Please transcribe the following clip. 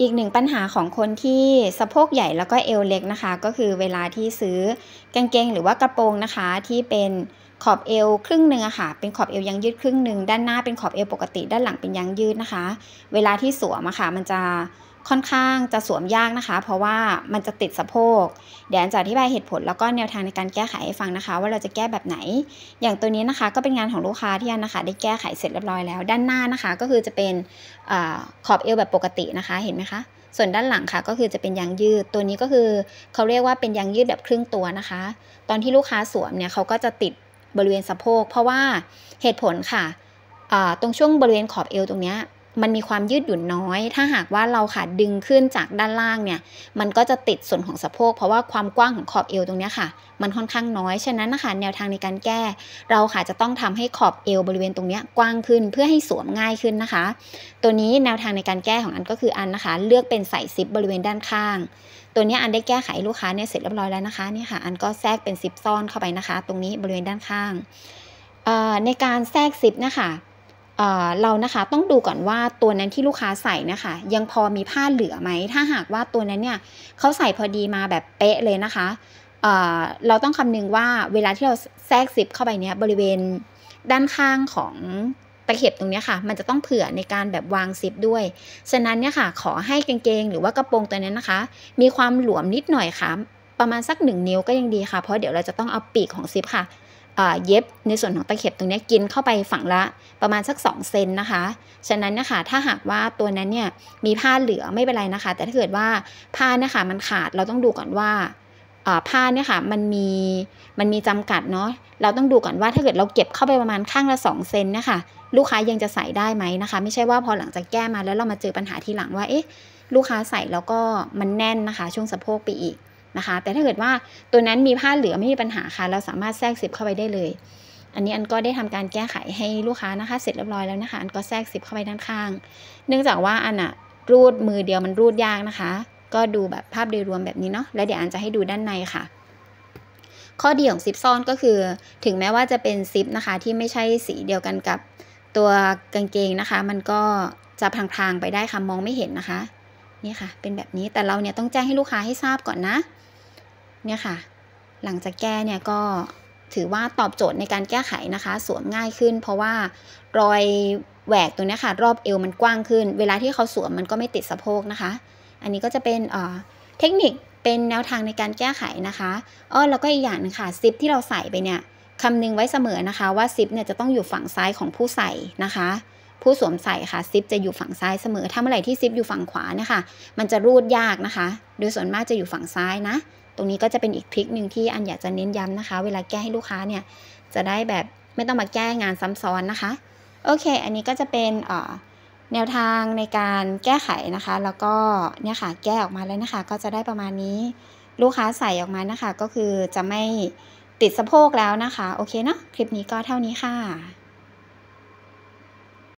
อีกหนึ่งปัญหาของคนที่สะโพกใหญ่แล้วก็เอวเล็กนะคะก็คือเวลาที่ซื้อกางเกงหรือว่ากระโปรงนะคะที่เป็นขอบเอวครึ่งหนึ่งอะค่ะเป็นขอบเอวยางยืดครึ่งหนึ่งด้านหน้าเป็นขอบเอวปกติด้านหลังเป็นยางยืดนะคะ เวลาที่สวมอะค่ะมันจะค่อนข้างจะสวมยากนะคะเพราะว่ามันจะติดสะโพกเดี๋ยวจะอธิบายเหตุผล แล้วก็แนวทางในการแก้ไขให้ฟังนะคะว่าเราจะแก้แบบไหนอย่างตัวนี้นะคะก็เป็นงานของลูกค้าที่นะคะได้แก้ไขเสร็จเรียบร้อยแล้ว ด้านหน้านะคะก็คือจะเป็นอขอบเอวแบบปกตินะคะเห็นไหมคะส่วนด้านหลังค่ะก็คือจะเป็นยางยืดตัวนี้ก็คือเขาเรียกว่าเป็นยางยืดแบบครึ่งตัวนะคะ ตอนที่ลูกค้าสวมเนี่ยเขาก็จะติดบริเวณสะโพกเพราะว่าเหตุผลค่ะตรงช่วงบริเวณขอบเอวตรงเนี้ยมันมีความยืดหยุ่นน้อย ถ้าหากว่าเราค่ะดึงขึ้นจากด้านล่างเนี่ย มันก็จะติดส่วนของสะโพก เพราะว่าความกว้างของขอบเอวตรงนี้ค่ะ มันค่อนข้างน้อย ฉะนั้นนะคะแนวทางในการแก้ เราค่ะจะต้องทำให้ขอบเอวบริเวณตรงนี้กว้างขึ้นเพื่อให้สวมง่ายขึ้นนะคะ ตัวนี้แนวทางในการแก้ของอันก็คืออันนะคะ เลือกเป็นใส่ซิปบริเวณด้านข้าง ตัวนี้อันได้แก้ไขลูกค้าเนี่ยเสร็จเรียบร้อยแล้วนะคะนี่ค่ะอันก็แทรกเป็นซิปซ่อนเข้าไปนะคะ ตรงนี้บริเวณด้านข้างในการแทรกซิปนะคะเรานะคะต้องดูก่อนว่าตัวนั้นที่ลูกค้าใส่นะคะ ยังพอมีผ้าเหลือไหมถ้าหากว่าตัวนั้นเนี่ยเขาใส่พอดีมาแบบเป๊ะเลยนะคะเเราต้องคำนึงว่าเวลาที่เราแทรกซิปเข้าไปเนี่ยบริเวณด้านข้างของตะเข็บตรงนี้ค่ะมันจะต้องเผื่อในการแบบวางซิปด้วยฉะนั้นเนี่ยค่ะขอให้กางเกงหรือว่ากระโปรงตัวนี้นะคะ มีความหลวมนิดหน่อยค่ะประมาณสักงนิ้วก็ยังดีค่ะเพราะเดี๋ยวเราจะต้องเอาปีกของซิปค่ะเย็บในส่วนของตะเข็บตรงนี้กินเข้าไปฝั่งละประมาณสัก 2 เซนนะคะ ฉะนั้นนะคะถ้าหากว่าตัวนั้นเนี่ยมีผ้าเหลือไม่เป็นไรนะคะ แต่ถ้าเกิดว่าผ้านะคะ มันขาดเราต้องดูก่อนว่าผ้าเนี่ยค่ะมันมีมันมีจำกัดเนาะเราต้องดูก่อนว่าถ้าเกิดเราเก็บเข้าไปประมาณข้างละ2เซนนะคะลูกค้ายังจะใส่ได้ไหมนะคะไม่ใช่ว่าพอหลังจากแก้มาแล้วเรามาเจอปัญหาทีหลังว่าเอ๊ะลูกค้าใส่แล้วก็มันแน่นนะคะ ช่วงสะโพกไปอีกนะคะแต่ถ้าเกิดว่าตัวนั้นมีผ้าเหลือไม่มีปัญหาค่ะ เราสามารถแทรกซิปเข้าไปได้เลย อันนี้อันก็ได้ทำการแก้ไขให้ลูกค้านะคะ เสร็จเรียบร้อยแล้วนะคะ อันก็แทรกซิปเข้าไปด้านข้าง เนื่องจากว่าอันอะรูดมือเดียวมันรูดยากนะคะ ก็ดูแบบภาพโดยรวมแบบนี้เนาะแล้วเดี๋ยวอันจะให้ดูด้านในค่ะ ข้อดีของซิปซ่อนก็คือถึงแม้ว่าจะเป็นซิปนะคะ ที่ไม่ใช่สีเดียวกันกับ ตัวกางเกงนะคะ มันก็จะพัางๆไปได้ค่ะมองไม่เห็นนะคะนี่ค่ะเป็นแบบนี้แต่เราเนี่ยต้องแจ้งให้ลูกค้าให้ทราบก่อนนะเนี่ยค่ะ หลังจากแก้เนี่ยก็ถือว่าตอบโจทย์ในการแก้ไขนะคะ สวมง่ายขึ้นเพราะว่ารอยแหวกตัวนี้ค่ะรอบเอวมันกว้างขึ้น เวลาที่เขาสวมมันก็ไม่ติดสะโพกนะคะ อันนี้ก็จะเป็นเทคนิคเป็นแนวทางในการแก้ไขนะคะอ้อแล้วก็อีกอย่างนึงค่ะซิปที่เราใส่ไปเนี่ยคำนึงไว้เสมอนะคะว่าซิปเนี่ยจะต้องอยู่ฝั่งซ้ายของผู้ใส่นะคะ ผู้สวมใส่ค่ะซิปจะอยู่ฝั่งซ้ายเสมอ ถ้าเมื่อไหร่ที่ซิปอยู่ฝั่งขวาเนี่ยค่ะมันจะรูดยากนะคะ โดยส่วนมากจะอยู่ฝั่งซ้ายนะตรงนี้ก็จะเป็นอีกทริคหนึ่งที่อันอยากจะเน้นย้ำนะคะเวลาแก้ให้ลูกค้าเนี่ย จะได้แบบไม่ต้องมาแก้งานซ้ำซ้อนนะคะ โอเคอันนี้ก็จะเป็นแนวทางในการแก้ไขนะคะ แล้วก็เนี่ยค่ะแก้ออกมาแล้วนะคะ ก็จะได้ประมาณนี้ ลูกค้าใส่ออกมานะคะ ก็คือจะไม่ติดสะโพกแล้วนะคะโอเคเนาะคลิปนี้ก็เท่านี้ค่ะ